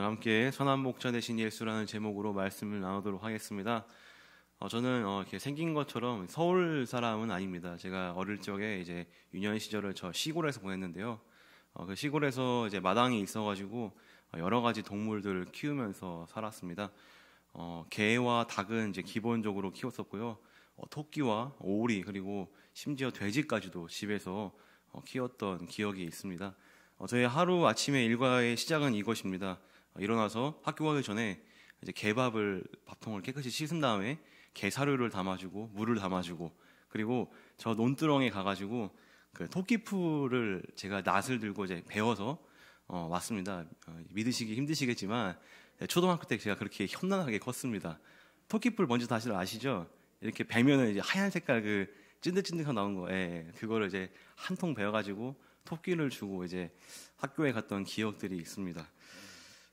오늘 함께 선한 목자 되신 예수라는 제목으로 말씀을 나누도록 하겠습니다. 어, 저는 어, 이렇게 생긴 것처럼 서울 사람은 아닙니다. 제가 어릴 적에 이제 유년 시절을 저 시골에서 보냈는데요. 어, 그 시골에서 이제 마당이 있어가지고 여러 가지 동물들을 키우면서 살았습니다. 어, 개와 닭은 이제 기본적으로 키웠었고요. 어, 토끼와 오리 그리고 심지어 돼지까지도 집에서 어, 키웠던 기억이 있습니다. 저의 하루 아침의 일과의 시작은 이것입니다. 일어나서 학교 가기 전에 이제 개밥을 밥통을 깨끗이 씻은 다음에 개 사료를 담아주고 물을 담아주고 그리고 저 논두렁에 가가지고 그 토끼풀을 제가 낫을 들고 이제 배워서 어, 왔습니다. 어, 믿으시기 힘드시겠지만 네, 초등학교 때 제가 그렇게 현란하게 컸습니다. 토끼풀 뭔지 다들 아시죠? 이렇게 배면은 이제 하얀 색깔 그 찐득찐득한 나온 거, 예, 예. 그거를 이제 한 통 배워가지고 토끼를 주고 이제 학교에 갔던 기억들이 있습니다.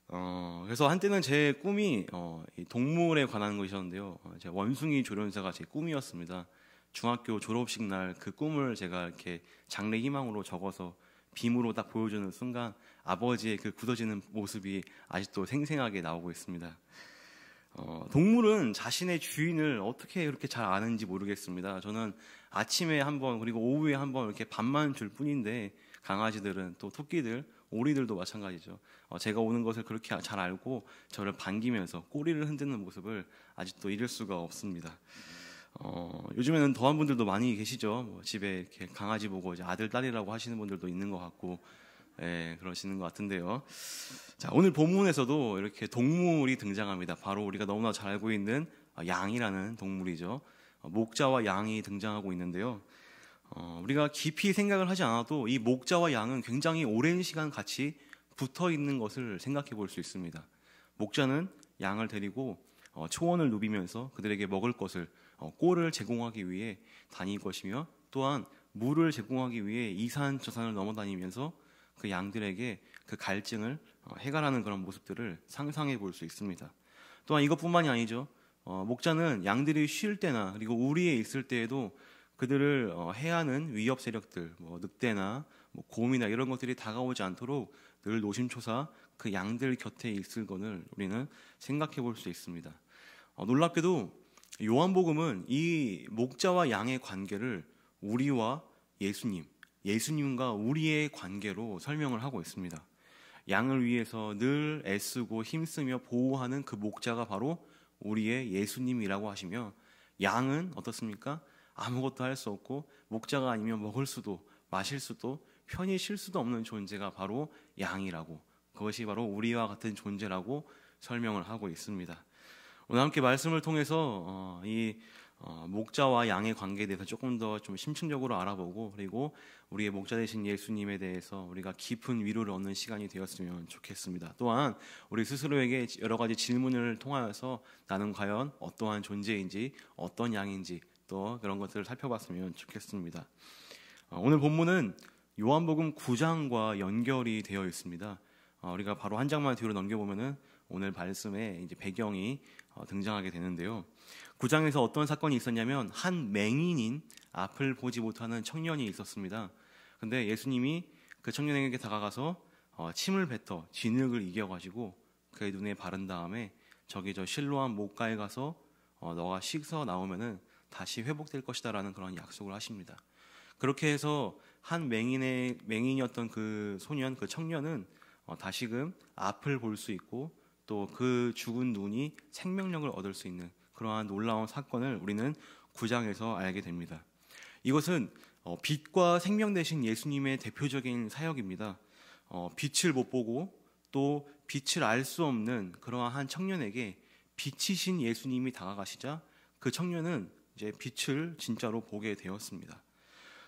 어, 그래서 한때는 제 꿈이 어, 이 동물에 관한 것이었는데요. 어, 제 원숭이 조련사가 제 꿈이었습니다. 중학교 졸업식 날 그 꿈을 제가 이렇게 장래 희망으로 적어서 빔으로 딱 보여주는 순간 아버지의 그 굳어지는 모습이 아직도 생생하게 나오고 있습니다. 어, 동물은 자신의 주인을 어떻게 이렇게잘 아는지 모르겠습니다. 저는 아침에 한 번, 그리고 오후에 한 번 이렇게 밥만 줄 뿐인데, 강아지들은 또 토끼들, 오리들도 마찬가지죠. 어, 제가 오는 것을 그렇게 잘 알고 저를 반기면서 꼬리를 흔드는 모습을 아직도 잊을 수가 없습니다. 어, 요즘에는 더한 분들도 많이 계시죠. 뭐 집에 이렇게 강아지 보고 이제 아들 딸이라고 하시는 분들도 있는 것 같고 예, 그러시는 것 같은데요. 자, 오늘 본문에서도 이렇게 동물이 등장합니다. 바로 우리가 너무나 잘 알고 있는 양이라는 동물이죠. 어, 목자와 양이 등장하고 있는데요. 어, 우리가 깊이 생각을 하지 않아도 이 목자와 양은 굉장히 오랜 시간 같이 붙어 있는 것을 생각해 볼 수 있습니다. 목자는 양을 데리고 어, 초원을 누비면서 그들에게 먹을 것을 어, 꼴을 제공하기 위해 다닐 것이며 또한 물을 제공하기 위해 이산 저산을 넘어다니면서 그 양들에게 그 갈증을 어, 해결하는 그런 모습들을 상상해 볼 수 있습니다. 또한 이것뿐만이 아니죠. 어, 목자는 양들이 쉴 때나 그리고 우리에 있을 때에도 그들을 어, 해하는 위협 세력들, 뭐 늑대나 뭐 곰이나 이런 것들이 다가오지 않도록 늘 노심초사 그 양들 곁에 있을 것을 우리는 생각해 볼 수 있습니다. 어, 놀랍게도 요한복음은 이 목자와 양의 관계를 우리와 예수님, 예수님과 우리의 관계로 설명을 하고 있습니다. 양을 위해서 늘 애쓰고 힘쓰며 보호하는 그 목자가 바로 우리의 예수님이라고 하시며 양은 어떻습니까? 아무것도 할 수 없고 목자가 아니면 먹을 수도 마실 수도 편히 쉴 수도 없는 존재가 바로 양이라고 그것이 바로 우리와 같은 존재라고 설명을 하고 있습니다. 오늘 함께 말씀을 통해서 어, 이 어, 목자와 양의 관계에 대해서 조금 더 좀 심층적으로 알아보고 그리고 우리의 목자 되신 예수님에 대해서 우리가 깊은 위로를 얻는 시간이 되었으면 좋겠습니다. 또한 우리 스스로에게 여러 가지 질문을 통하여서 나는 과연 어떠한 존재인지 어떤 양인지 또 그런 것들을 살펴봤으면 좋겠습니다. 어, 오늘 본문은 요한복음 9장과 연결이 되어 있습니다. 어, 우리가 바로 한 장만 뒤로 넘겨보면은 오늘 말씀의 이제 배경이 어, 등장하게 되는데요. 9장에서 어떤 사건이 있었냐면 한 맹인인 앞을 보지 못하는 청년이 있었습니다. 근데 예수님이 그 청년에게 다가가서 침을 뱉어 진흙을 이겨가지고 그의 눈에 바른 다음에 저기 저 실로암 목가에 가서 너가 씻어 나오면은 다시 회복될 것이다라는 그런 약속을 하십니다. 그렇게 해서 한 맹인의 맹인이었던 그 소년 그 청년은 어, 다시금 앞을 볼 수 있고 또 그 죽은 눈이 생명력을 얻을 수 있는 그러한 놀라운 사건을 우리는 구장에서 알게 됩니다. 이것은 어, 빛과 생명 대신 예수님의 대표적인 사역입니다. 어, 빛을 못 보고 또 빛을 알 수 없는 그러한 청년에게 빛이신 예수님이 다가가시자 그 청년은 이제 빛을 진짜로 보게 되었습니다.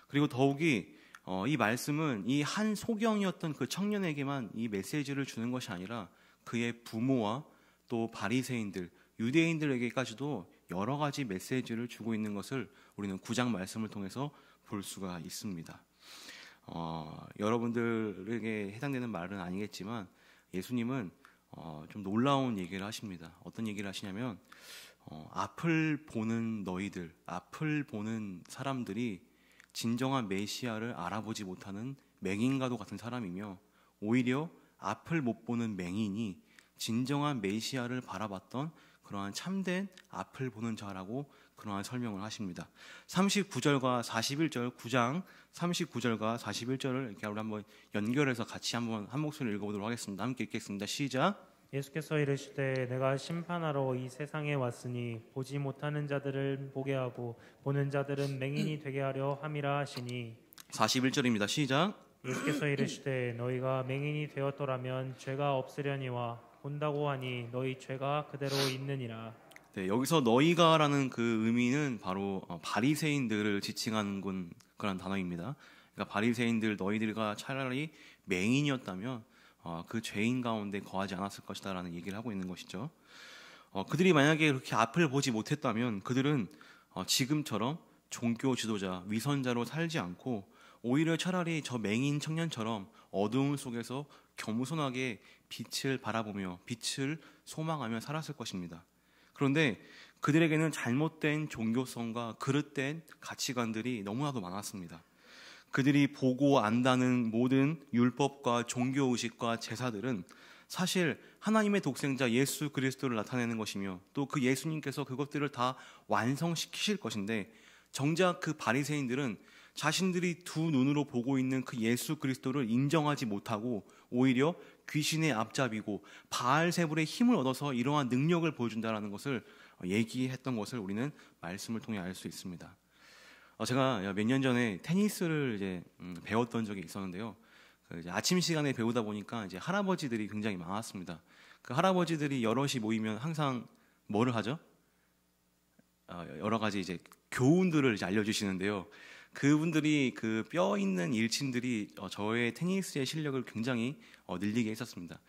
그리고 더욱이 어, 이 말씀은 이 한 소경이었던 그 청년에게만 이 메시지를 주는 것이 아니라 그의 부모와 또 바리새인들, 유대인들에게까지도 여러 가지 메시지를 주고 있는 것을 우리는 구장 말씀을 통해서 볼 수가 있습니다. 어, 여러분들에게 해당되는 말은 아니겠지만 예수님은 어, 좀 놀라운 얘기를 하십니다. 어떤 얘기를 하시냐면 어, 앞을 보는 너희들, 앞을 보는 사람들이 진정한 메시아를 알아보지 못하는 맹인과도 같은 사람이며 오히려 앞을 못 보는 맹인이 진정한 메시아를 바라봤던 그러한 참된 앞을 보는 자라고 그러한 설명을 하십니다. 39절과 41절 9장 39절과 41절을 이렇게 한번 연결해서 같이 한번 한 목소리를 읽어보도록 하겠습니다. 함께 읽겠습니다. 시작. 예수께서 이르시되 내가 심판하러 이 세상에 왔으니 보지 못하는 자들을 보게 하고 보는 자들은 맹인이 되게 하려 함이라 하시니 41절입니다. 시작. 예수께서 이르시되 너희가 맹인이 되었더라면 죄가 없으려니와 본다고 하니 너희 죄가 그대로 있느니라. 네, 여기서 너희가라는 그 의미는 바로 어, 바리새인들을 지칭하는 그런 단어입니다. 그러니까 바리새인들 너희들과 차라리 맹인이었다면 어, 그 죄인 가운데 거하지 않았을 것이다라는 얘기를 하고 있는 것이죠. 어, 그들이 만약에 그렇게 앞을 보지 못했다면 그들은 어, 지금처럼 종교 지도자, 위선자로 살지 않고 오히려 차라리 저 맹인 청년처럼 어두움 속에서 겸손하게 빛을 바라보며 빛을 소망하며 살았을 것입니다. 그런데 그들에게는 잘못된 종교성과 그릇된 가치관들이 너무나도 많았습니다. 그들이 보고 안다는 모든 율법과 종교 의식과 제사들은 사실 하나님의 독생자 예수 그리스도를 나타내는 것이며 또 그 예수님께서 그것들을 다 완성시키실 것인데 정작 그 바리새인들은 자신들이 두 눈으로 보고 있는 그 예수 그리스도를 인정하지 못하고 오히려 귀신의 앞잡이고 바알세불의 힘을 얻어서 이러한 능력을 보여준다라는 것을 얘기했던 것을 우리는 말씀을 통해 알 수 있습니다. 어, 제가 몇 년 전에 테니스를 이제 음, 배웠던 적이 있었는데요. 그 아침 시간에 배우다 보니까 이제 할아버지들이 굉장히 많았습니다. 그 할아버지들이 여럿이 모이면 항상 뭐를 하죠? 어, 여러 가지 이제 교훈들을 이제 알려주시는데요. 그분들이 그 뼈 있는 일침들이 어, 저의 테니스의 실력을 굉장히 늘리게 했었습니다.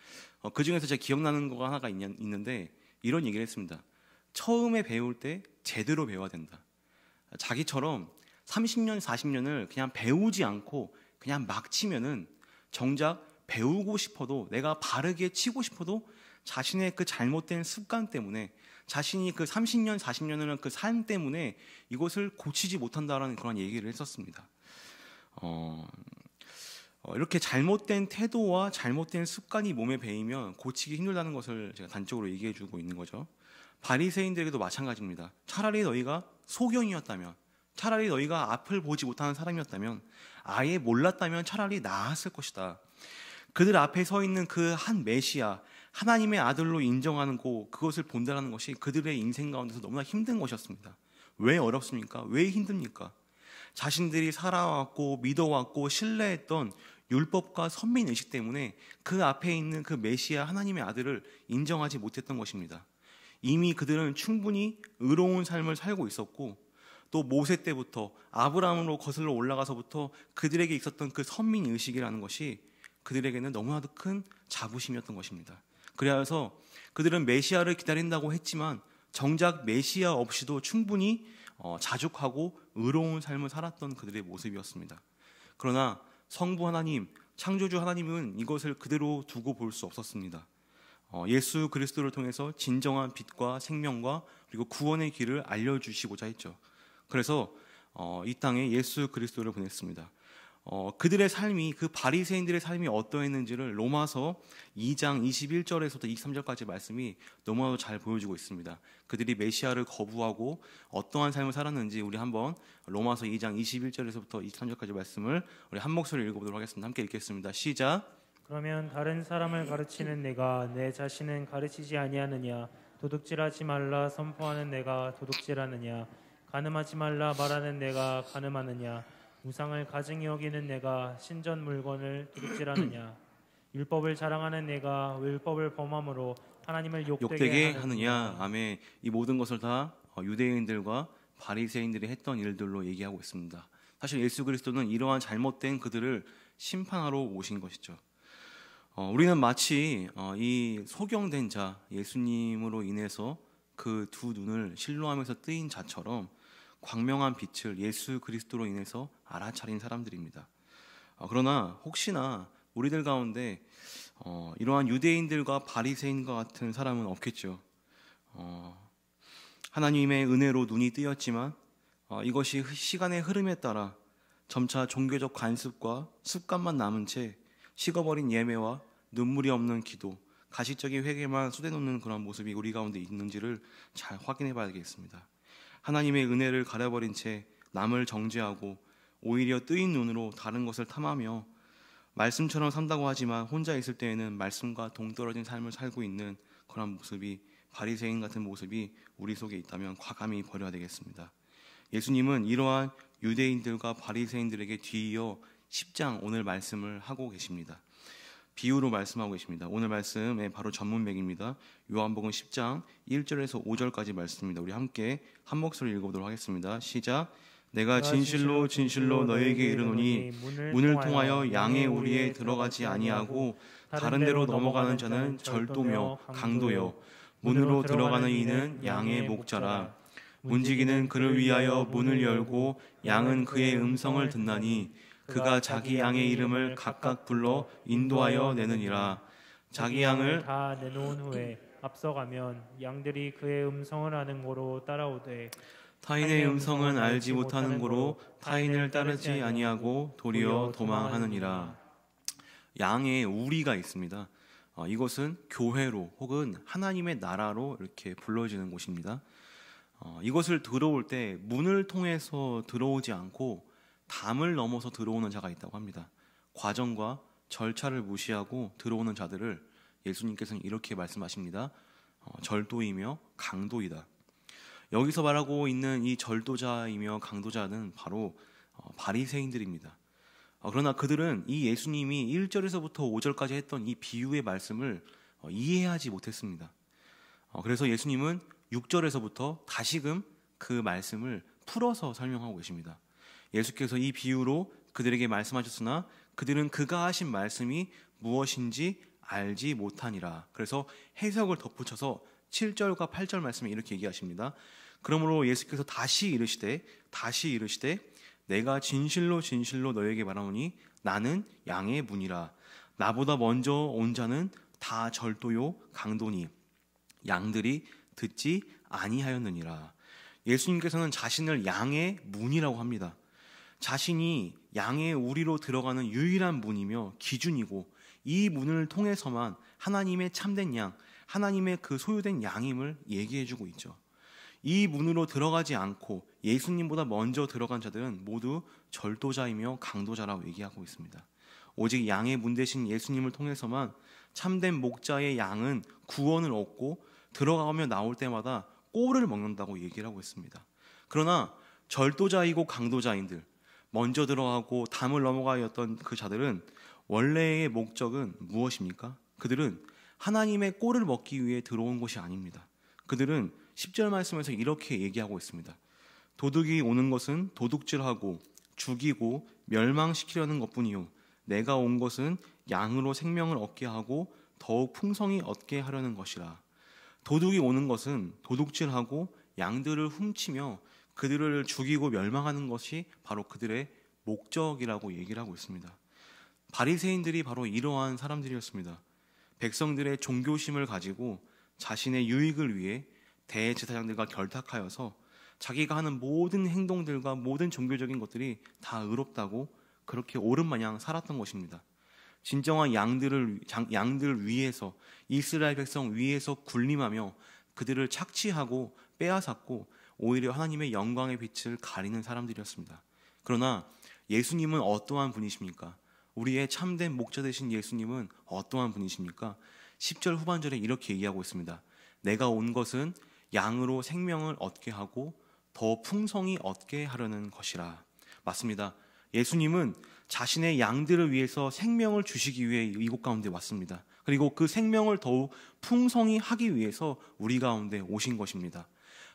그 중에서 제가 기억나는 거가 하나가 있는데 이런 얘기를 했습니다. 처음에 배울 때 제대로 배워야 된다. 자기처럼 30년, 40년을 그냥 배우지 않고 그냥 막 치면은 정작 배우고 싶어도 내가 바르게 치고 싶어도 자신의 그 잘못된 습관 때문에 자신이 그 30년, 4 0년을그 삶 때문에 이것을 고치지 못한다라는 그런 얘기를 했었습니다. 어, 어, 이렇게 잘못된 태도와 잘못된 습관이 몸에 배이면 고치기 힘들다는 것을 제가 단적으로 얘기해 주고 있는 거죠. 바리새인들에게도 마찬가지입니다. 차라리 너희가 소경이었다면 차라리 너희가 앞을 보지 못하는 사람이었다면 아예 몰랐다면 차라리 나았을 것이다. 그들 앞에 서 있는 그 한 메시아, 하나님의 아들로 인정하는 고 그것을 본다라는 것이 그들의 인생 가운데서 너무나 힘든 것이었습니다. 왜 어렵습니까? 왜 힘듭니까? 자신들이 살아왔고 믿어왔고 신뢰했던 율법과 선민 의식 때문에 그 앞에 있는 그 메시아 하나님의 아들을 인정하지 못했던 것입니다. 이미 그들은 충분히 의로운 삶을 살고 있었고 또 모세 때부터 아브라함으로 거슬러 올라가서부터 그들에게 있었던 그 선민 의식이라는 것이 그들에게는 너무나도 큰 자부심이었던 것입니다. 그래서 그들은 메시아를 기다린다고 했지만 정작 메시아 없이도 충분히 어, 자족하고 의로운 삶을 살았던 그들의 모습이었습니다. 그러나 성부 하나님, 창조주 하나님은 이것을 그대로 두고 볼 수 없었습니다. 어, 예수 그리스도를 통해서 진정한 빛과 생명과 그리고 구원의 길을 알려주시고자 했죠. 그래서 어, 이 땅에 예수 그리스도를 보냈습니다. 어, 그들의 삶이 그 바리새인들의 삶이 어떠했는지를 로마서 2장 21절에서부터 23절까지 말씀이 너무나도 잘 보여주고 있습니다. 그들이 메시아를 거부하고 어떠한 삶을 살았는지 우리 한번 로마서 2장 21절에서부터 23절까지 말씀을 우리 한 목소리 로 읽어보도록 하겠습니다. 함께 읽겠습니다. 시작. 그러면 다른 사람을 가르치는 내가 내 자신은 가르치지 아니하느냐 도둑질하지 말라 선포하는 내가 도둑질하느냐 가늠하지 말라 말하는 내가 가늠하느냐 우상을 가증히 여기는 내가 신전 물건을 두둑질하느냐 율법을 자랑하는 내가 율법을 범함으로 하나님을 욕되게, 욕되게 하느냐 아멘 이 모든 것을 다 어, 유대인들과 바리새인들이 했던 일들로 얘기하고 있습니다 사실 예수 그리스도는 이러한 잘못된 그들을 심판하러 오신 것이죠 어, 우리는 마치 어, 이 소경된 자 예수님으로 인해서 그 두 눈을 실로하면서 뜨인 자처럼 광명한 빛을 예수 그리스도로 인해서 알아차린 사람들입니다. 어, 그러나 혹시나 우리들 가운데 어, 이러한 유대인들과 바리새인과 같은 사람은 없겠죠. 어, 하나님의 은혜로 눈이 뜨였지만 어, 이것이 시간의 흐름에 따라 점차 종교적 관습과 습관만 남은 채 식어버린 예매와 눈물이 없는 기도, 가식적인 회개만 쏟아놓는 그런 모습이 우리 가운데 있는지를 잘 확인해 봐야겠습니다. 하나님의 은혜를 가려버린 채 남을 정죄하고 오히려 뜨인 눈으로 다른 것을 탐하며 말씀처럼 산다고 하지만 혼자 있을 때에는 말씀과 동떨어진 삶을 살고 있는 그런 모습이 바리새인 같은 모습이 우리 속에 있다면 과감히 버려야 되겠습니다. 예수님은 이러한 유대인들과 바리새인들에게 뒤이어 10장 오늘 말씀을 하고 계십니다. 비유로 말씀하고 계십니다. 오늘 말씀의 바로 전문맥입니다. 요한복음 10장 1절에서 5절까지 말씀입니다. 우리 함께 한 목소리 읽어보도록 하겠습니다. 시작. 내가 진실로 진실로 너에게 이르노니 문을 통하여 양의 우리에 들어가지 아니하고 다른 데로 넘어가는 자는 절도며 강도요 문으로 들어가는 이는 양의 목자라 문지기는 그를 위하여 문을 열고 양은 그의 음성을 듣나니 그가 자기 양의 이름을 각각 불러 인도하여 내느니라 자기 그 양을 다 내놓은 후에 앞서가면 양들이 그의 음성을 아는 고로 따라오되 타인의 음성은 알지 못하는 고로 타인을 따르지 아니하고 도리어 도망하느니라 양의 우리가 있습니다 어, 이곳은 교회로 혹은 하나님의 나라로 이렇게 불러지는 곳입니다 어, 이곳을 들어올 때 문을 통해서 들어오지 않고 담을 넘어서 들어오는 자가 있다고 합니다. 과정과 절차를 무시하고 들어오는 자들을 예수님께서는 이렇게 말씀하십니다. 어, 절도이며 강도이다. 여기서 말하고 있는 이 절도자이며 강도자는 바로 어, 바리새인들입니다. 어, 그러나 그들은 이 예수님이 1절에서부터 5절까지 했던 이 비유의 말씀을 어, 이해하지 못했습니다. 어, 그래서 예수님은 6절에서부터 다시금 그 말씀을 풀어서 설명하고 계십니다. 예수께서 이 비유로 그들에게 말씀하셨으나 그들은 그가 하신 말씀이 무엇인지 알지 못하니라. 그래서 해석을 덧붙여서 7절과 8절 말씀을 이렇게 얘기하십니다. 그러므로 예수께서 다시 이르시되 다시 이르시되 내가 진실로 진실로 너에게 말하오니 나는 양의 문이라 나보다 먼저 온 자는 다 절도요 강도니 양들이 듣지 아니하였느니라. 예수님께서는 자신을 양의 문이라고 합니다. 자신이 양의 우리로 들어가는 유일한 문이며 기준이고 이 문을 통해서만 하나님의 참된 양, 하나님의 그 소유된 양임을 얘기해주고 있죠. 이 문으로 들어가지 않고 예수님보다 먼저 들어간 자들은 모두 절도자이며 강도자라고 얘기하고 있습니다. 오직 양의 문 대신 예수님을 통해서만 참된 목자의 양은 구원을 얻고 들어가며 나올 때마다 꼴을 먹는다고 얘기를 하고 있습니다. 그러나 절도자이고 강도자인들, 먼저 들어가고 담을 넘어가였던 그 자들은 원래의 목적은 무엇입니까? 그들은 하나님의 꼴을 먹기 위해 들어온 것이 아닙니다. 그들은 10절 말씀에서 이렇게 얘기하고 있습니다. 도둑이 오는 것은 도둑질하고 죽이고 멸망시키려는 것뿐이요. 내가 온 것은 양으로 생명을 얻게 하고 더욱 풍성히 얻게 하려는 것이라. 도둑이 오는 것은 도둑질하고 양들을 훔치며 그들을 죽이고 멸망하는 것이 바로 그들의 목적이라고 얘기를 하고 있습니다. 바리새인들이 바로 이러한 사람들이었습니다. 백성들의 종교심을 가지고 자신의 유익을 위해 대제사장들과 결탁하여서 자기가 하는 모든 행동들과 모든 종교적인 것들이 다 의롭다고 그렇게 오른 마냥 살았던 것입니다. 진정한 양들을 양들 위해서 이스라엘 백성 위에서 군림하며 그들을 착취하고 빼앗았고 오히려 하나님의 영광의 빛을 가리는 사람들이었습니다. 그러나 예수님은 어떠한 분이십니까? 우리의 참된 목자 되신 예수님은 어떠한 분이십니까? 10절 후반절에 이렇게 얘기하고 있습니다. 내가 온 것은 양으로 생명을 얻게 하고 더 풍성히 얻게 하려는 것이라. 맞습니다. 예수님은 자신의 양들을 위해서 생명을 주시기 위해 이곳 가운데 왔습니다. 그리고 그 생명을 더욱 풍성히 하기 위해서 우리 가운데 오신 것입니다.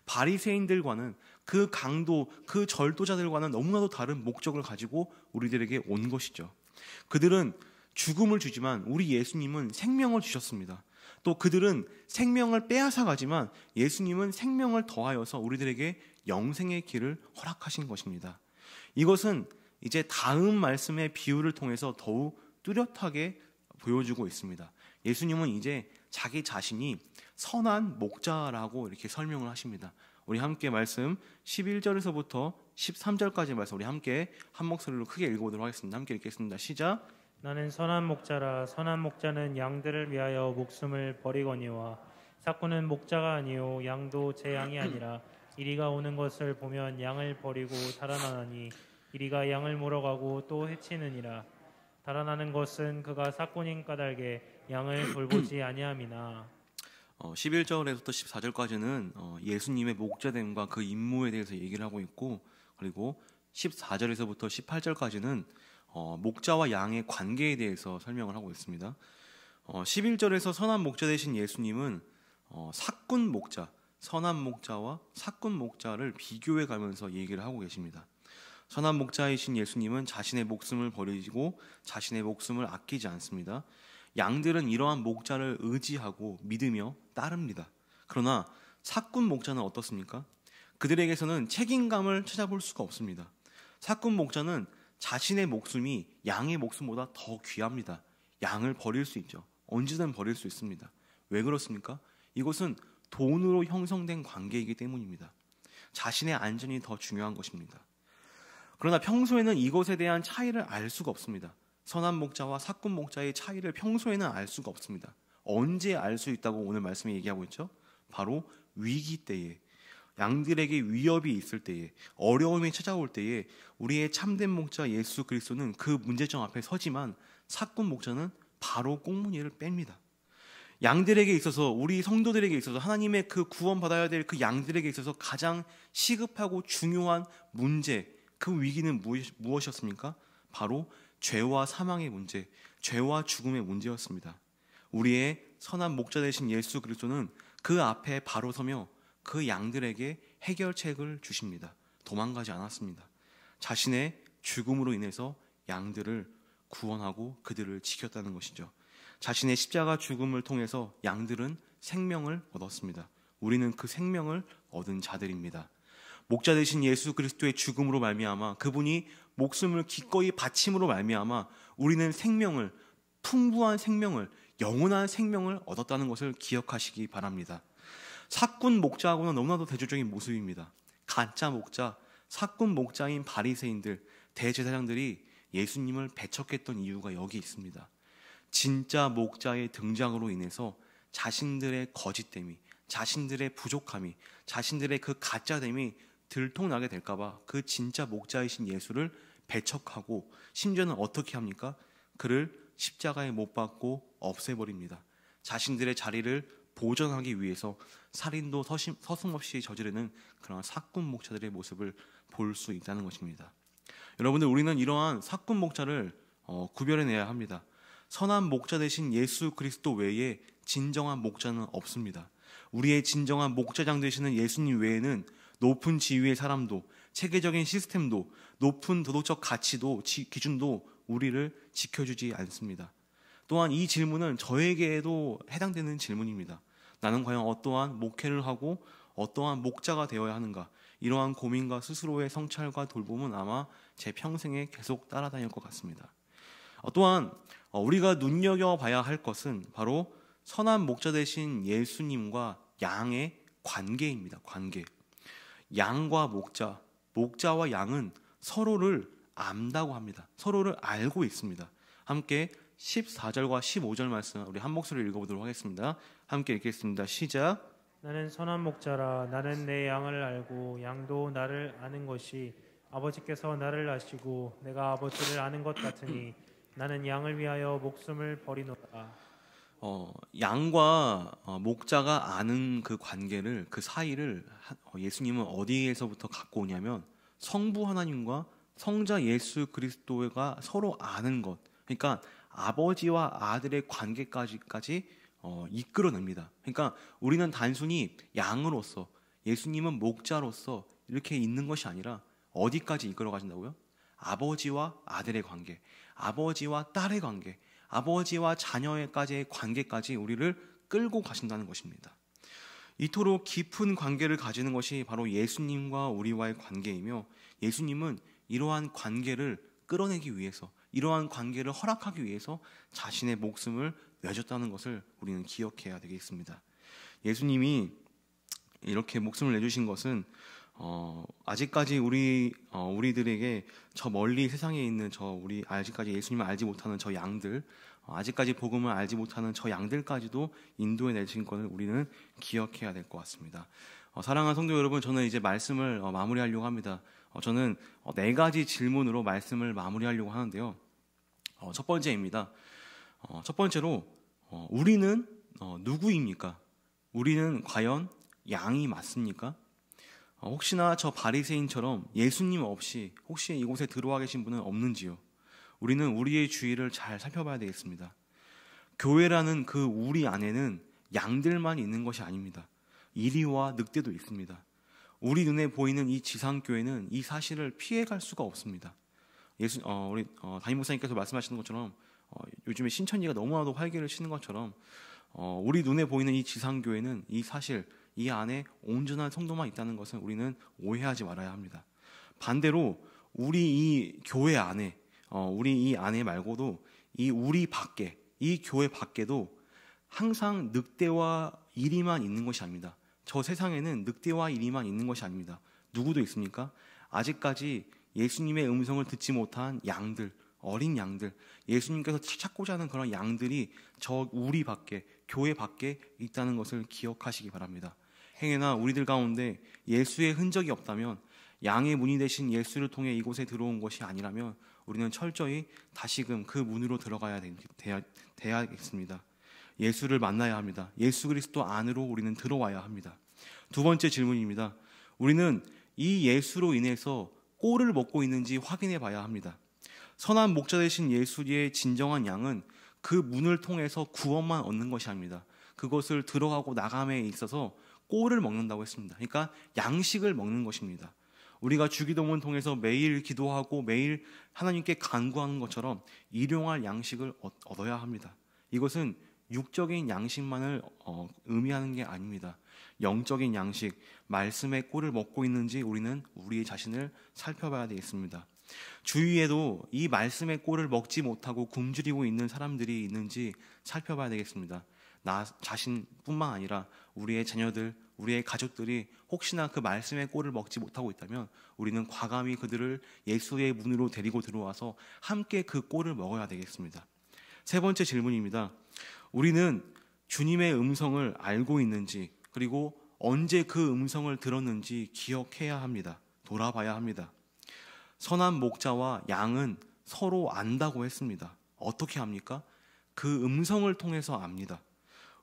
바리새인들과는 그 강도, 그 절도자들과는 너무나도 다른 목적을 가지고 우리들에게 온 것이죠. 그들은 죽음을 주지만 우리 예수님은 생명을 주셨습니다. 또 그들은 생명을 빼앗아 가지만 예수님은 생명을 더하여서 우리들에게 영생의 길을 허락하신 것입니다. 이것은 이제 다음 말씀의 비유를 통해서 더욱 뚜렷하게 보여주고 있습니다. 예수님은 이제 자기 자신이 선한 목자라고 이렇게 설명을 하십니다. 우리 함께 말씀 11절에서부터 13절까지 말씀 우리 함께 한 목소리로 크게 읽어보도록 하겠습니다. 함께 읽겠습니다. 시작. 나는 선한 목자라 선한 목자는 양들을 위하여 목숨을 버리거니와 사꾼은 목자가 아니요 양도 제 양이 아니라 이리가 오는 것을 보면 양을 버리고 달아나니 이리가 양을 물어가고또 해치느니라 달아나는 것은 그가 사꾼인 까닭에 양을 돌보지 아니함이나 어, 11절에서부터 14절까지는 어, 예수님의 목자됨과 그 임무에 대해서 얘기를 하고 있고 그리고 14절에서부터 18절까지는 어, 목자와 양의 관계에 대해서 설명을 하고 있습니다. 어, 11절에서 선한 목자 되신 예수님은 어, 사꾼 목자, 선한 목자와 사꾼 목자를 비교해 가면서 얘기를 하고 계십니다. 선한 목자이신 예수님은 자신의 목숨을 버리시고 자신의 목숨을 아끼지 않습니다. 양들은 이러한 목자를 의지하고 믿으며 따릅니다. 그러나 사꾼 목자는 어떻습니까? 그들에게서는 책임감을 찾아볼 수가 없습니다. 사꾼 목자는 자신의 목숨이 양의 목숨보다 더 귀합니다. 양을 버릴 수 있죠. 언제든 버릴 수 있습니다. 왜 그렇습니까? 이것은 돈으로 형성된 관계이기 때문입니다. 자신의 안전이 더 중요한 것입니다. 그러나 평소에는 이것에 대한 차이를 알 수가 없습니다. 선한 목자와 사꾼 목자의 차이를 평소에는 알 수가 없습니다. 언제 알 수 있다고 오늘 말씀이 얘기하고 있죠? 바로 위기 때에 양들에게 위협이 있을 때에 어려움이 찾아올 때에 우리의 참된 목자 예수 그리스도는 그 문제점 앞에 서지만 사꾼 목자는 바로 꽁무니를 뺍니다. 양들에게 있어서 우리 성도들에게 있어서 하나님의 그 구원 받아야 될 그 양들에게 있어서 가장 시급하고 중요한 문제 그 위기는 무엇이었습니까? 바로 죄와 사망의 문제, 죄와 죽음의 문제였습니다. 우리의 선한 목자 되신 예수 그리스도는 그 앞에 바로 서며 그 양들에게 해결책을 주십니다. 도망가지 않았습니다. 자신의 죽음으로 인해서 양들을 구원하고 그들을 지켰다는 것이죠. 자신의 십자가 죽음을 통해서 양들은 생명을 얻었습니다. 우리는 그 생명을 얻은 자들입니다. 목자 되신 예수 그리스도의 죽음으로 말미암아 그분이 목숨을 기꺼이 바침으로 말미암아 우리는 생명을 풍부한 생명을 영원한 생명을 얻었다는 것을 기억하시기 바랍니다. 사꾼 목자하고는 너무나도 대조적인 모습입니다. 가짜 목자, 사꾼 목자인 바리새인들, 대제사장들이 예수님을 배척했던 이유가 여기 있습니다. 진짜 목자의 등장으로 인해서 자신들의 거짓됨이, 자신들의 부족함이, 자신들의 그 가짜됨이 들통나게 될까봐 그 진짜 목자이신 예수를 배척하고 심지어는 어떻게 합니까? 그를 십자가에 못 박고 없애버립니다. 자신들의 자리를 보전하기 위해서 살인도 서심, 서슴없이 저지르는 그런 사꾼 목자들의 모습을 볼 수 있다는 것입니다. 여러분들 우리는 이러한 사꾼 목자를 어, 구별해내야 합니다. 선한 목자 대신 예수 그리스도 외에 진정한 목자는 없습니다. 우리의 진정한 목자장 되시는 예수님 외에는 높은 지위의 사람도 체계적인 시스템도 높은 도덕적 가치도 지, 기준도 우리를 지켜주지 않습니다. 또한 이 질문은 저에게도 해당되는 질문입니다. 나는 과연 어떠한 목회를 하고 어떠한 목자가 되어야 하는가? 이러한 고민과 스스로의 성찰과 돌봄은 아마 제 평생에 계속 따라다닐 것 같습니다. 어, 또한 어, 우리가 눈여겨봐야 할 것은 바로 선한 목자 대신 예수님과 양의 관계입니다. 관계. 양과 목자, 목자와 양은 서로를 안다고 합니다. 서로를 알고 있습니다. 함께 14절과 15절 말씀 우리 한 목소리 로 읽어보도록 하겠습니다. 함께 읽겠습니다. 시작. 나는 선한 목자라 나는 내 양을 알고 양도 나를 아는 것이 아버지께서 나를 아시고 내가 아버지를 아는 것 같으니 나는 양을 위하여 목숨을 버리노라. 어, 양과 어, 목자가 아는 그 관계를 그 사이를 하, 어, 예수님은 어디에서부터 갖고 오냐면 성부 하나님과 성자 예수 그리스도가 서로 아는 것 그러니까 아버지와 아들의 관계까지까지 어, 이끌어냅니다. 그러니까 우리는 단순히 양으로서 예수님은 목자로서 이렇게 있는 것이 아니라 어디까지 이끌어 가신다고요? 아버지와 아들의 관계, 아버지와 딸의 관계, 아버지와 자녀에까지의 관계까지 우리를 끌고 가신다는 것입니다. 이토록 깊은 관계를 가지는 것이 바로 예수님과 우리와의 관계이며 예수님은 이러한 관계를 끌어내기 위해서 이러한 관계를 허락하기 위해서 자신의 목숨을 내줬다는 것을 우리는 기억해야 되겠습니다. 예수님이 이렇게 목숨을 내주신 것은 어, 아직까지 우리 어, 우리들에게 저 멀리 세상에 있는 저 우리 아직까지 예수님을 알지 못하는 저 양들 어, 아직까지 복음을 알지 못하는 저 양들까지도 인도해 내신 것을 우리는 기억해야 될 것 같습니다. 어, 사랑하는 성도 여러분, 저는 이제 말씀을 어, 마무리하려고 합니다. 어, 저는 어, 네 가지 질문으로 말씀을 마무리하려고 하는데요. 어, 첫 번째입니다. 어, 첫 번째로 우리는 누구입니까? 우리는 과연 양이 맞습니까? 아, 혹시나 저 바리새인처럼 예수님 없이 혹시 이곳에 들어와 계신 분은 없는지요? 우리는 우리의 주위를 잘 살펴봐야 되겠습니다. 교회라는 그 우리 안에는 양들만 있는 것이 아닙니다. 이리와 늑대도 있습니다. 우리 눈에 보이는 이 지상교회는 이 사실을 피해갈 수가 없습니다. 예수, 어, 우리 어, 담임 목사님께서 말씀하시는 것처럼 어, 요즘에 신천지가 너무나도 활기를 치는 것처럼 어, 우리 눈에 보이는 이 지상교회는 이 사실 이 안에 온전한 성도만 있다는 것은 우리는 오해하지 말아야 합니다. 반대로 우리 이 교회 안에 어, 우리 이 안에 말고도 이 우리 밖에 이 교회 밖에도 항상 늑대와 이리만 있는 것이 아닙니다. 저 세상에는 늑대와 이리만 있는 것이 아닙니다. 누구도 있습니까? 아직까지 예수님의 음성을 듣지 못한 양들, 어린 양들, 예수님께서 찾고자 하는 그런 양들이 저 우리 밖에, 교회 밖에 있다는 것을 기억하시기 바랍니다. 행해나 우리들 가운데 예수의 흔적이 없다면 양의 문이 대신 예수를 통해 이곳에 들어온 것이 아니라면 우리는 철저히 다시금 그 문으로 들어가야 되야겠습니다. 예수를 만나야 합니다. 예수 그리스도 안으로 우리는 들어와야 합니다. 두 번째 질문입니다. 우리는 이 예수로 인해서 꼴을 먹고 있는지 확인해 봐야 합니다. 선한 목자 되신 예수의 진정한 양은 그 문을 통해서 구원만 얻는 것이 아닙니다. 그것을 들어가고 나감에 있어서 꼴을 먹는다고 했습니다. 그러니까 양식을 먹는 것입니다. 우리가 주기도문 통해서 매일 기도하고 매일 하나님께 간구하는 것처럼 일용할 양식을 얻어야 합니다. 이것은 육적인 양식만을 어, 의미하는 게 아닙니다. 영적인 양식, 말씀의 꼴을 먹고 있는지 우리는 우리 자신을 살펴봐야 되겠습니다. 주위에도 이 말씀의 꼴을 먹지 못하고 굶주리고 있는 사람들이 있는지 살펴봐야 되겠습니다. 나 자신뿐만 아니라 우리의 자녀들, 우리의 가족들이 혹시나 그 말씀의 꼴을 먹지 못하고 있다면 우리는 과감히 그들을 예수의 문으로 데리고 들어와서 함께 그 꼴을 먹어야 되겠습니다. 세 번째 질문입니다. 우리는 주님의 음성을 알고 있는지 그리고 언제 그 음성을 들었는지 기억해야 합니다. 돌아봐야 합니다. 선한 목자와 양은 서로 안다고 했습니다. 어떻게 합니까? 그 음성을 통해서 압니다.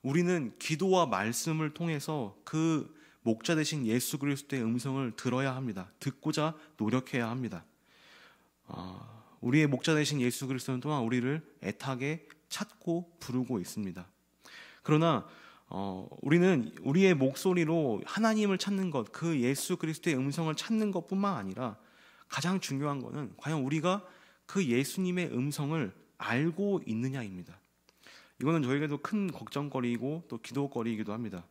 우리는 기도와 말씀을 통해서 그 목자 대신 예수 그리스도의 음성을 들어야 합니다. 듣고자 노력해야 합니다. 아, 우리의 목자 대신 예수 그리스도는 또한 우리를 애타게 찾고 부르고 있습니다. 그러나 어, 우리는 우리의 목소리로 하나님을 찾는 것, 그 예수 그리스도의 음성을 찾는 것뿐만 아니라 가장 중요한 것은 과연 우리가 그 예수님의 음성을 알고 있느냐입니다. 이거는 저에게도 큰 걱정거리이고 또 기도거리이기도 합니다.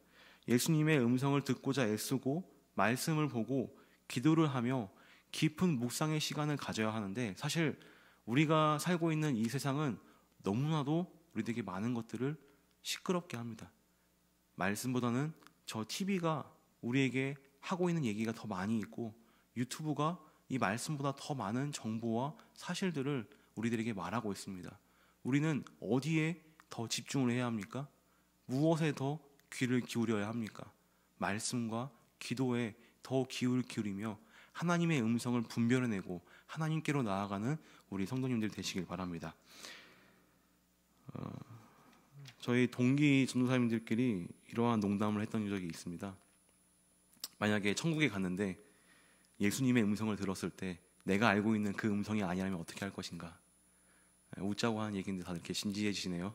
예수님의 음성을 듣고자 애쓰고 말씀을 보고 기도를 하며 깊은 묵상의 시간을 가져야 하는데 사실 우리가 살고 있는 이 세상은 너무나도 우리들에게 많은 것들을 시끄럽게 합니다. 말씀보다는 저 TV가 우리에게 하고 있는 얘기가 더 많이 있고 유튜브가 이 말씀보다 더 많은 정보와 사실들을 우리들에게 말하고 있습니다. 우리는 어디에 더 집중을 해야 합니까? 무엇에 더 귀를 기울여야 합니까? 말씀과 기도에 더귀울 기울이며 하나님의 음성을 분별해내고 하나님께로 나아가는 우리 성도님들 되시길 바랍니다. 어, 저희 동기 전도사님들끼리 이러한 농담을 했던 적이 있습니다. 만약에 천국에 갔는데 예수님의 음성을 들었을 때 내가 알고 있는 그 음성이 아니라면 어떻게 할 것인가? 웃자고 하는 얘기인데 다들 이렇게 진지해지시네요.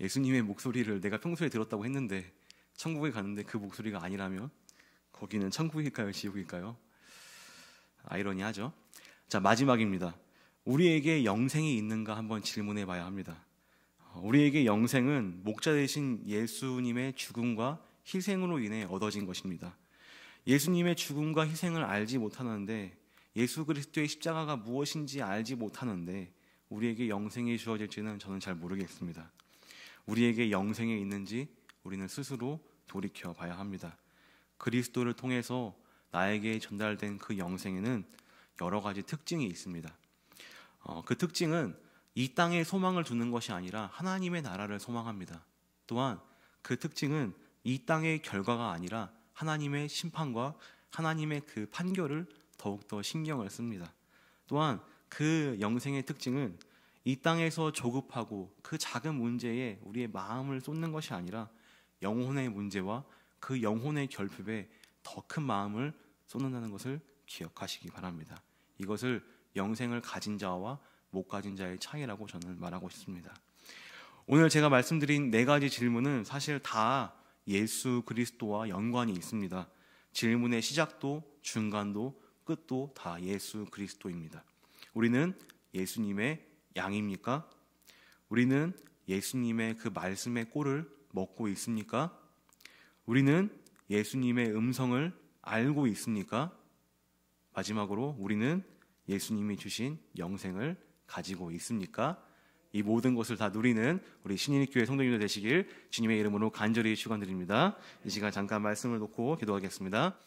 예수님의 목소리를 내가 평소에 들었다고 했는데 천국에 가는데 그 목소리가 아니라면 거기는 천국일까요, 지옥일까요? 아이러니하죠. 자, 마지막입니다. 우리에게 영생이 있는가 한번 질문해 봐야 합니다. 어, 우리에게 영생은 목자 되신 예수님의 죽음과 희생으로 인해 얻어진 것입니다. 예수님의 죽음과 희생을 알지 못하는데 예수 그리스도의 십자가가 무엇인지 알지 못하는데 우리에게 영생이 주어질지는 저는 잘 모르겠습니다. 우리에게 영생에 있는지 우리는 스스로 돌이켜 봐야 합니다. 그리스도를 통해서 나에게 전달된 그 영생에는 여러 가지 특징이 있습니다. 어, 그 특징은 이 땅에 소망을 두는 것이 아니라 하나님의 나라를 소망합니다. 또한 그 특징은 이 땅의 결과가 아니라 하나님의 심판과 하나님의 그 판결을 더욱더 신경을 씁니다. 또한 그 영생의 특징은 이 땅에서 조급하고 그 작은 문제에 우리의 마음을 쏟는 것이 아니라 영혼의 문제와 그 영혼의 결핍에 더 큰 마음을 쏟는다는 것을 기억하시기 바랍니다. 이것을 영생을 가진 자와 못 가진 자의 차이라고 저는 말하고 싶습니다. 오늘 제가 말씀드린 네 가지 질문은 사실 다 예수 그리스도와 연관이 있습니다. 질문의 시작도 중간도 끝도 다 예수 그리스도입니다. 우리는 예수님의 양입니까? 우리는 예수님의 그 말씀의 꼴을 먹고 있습니까? 우리는 예수님의 음성을 알고 있습니까? 마지막으로 우리는 예수님이 주신 영생을 가지고 있습니까? 이 모든 것을 다 누리는 우리 신인교회 성도님들 되시길 주님의 이름으로 간절히 축원드립니다. 이 시간 잠깐 말씀을 놓고 기도하겠습니다.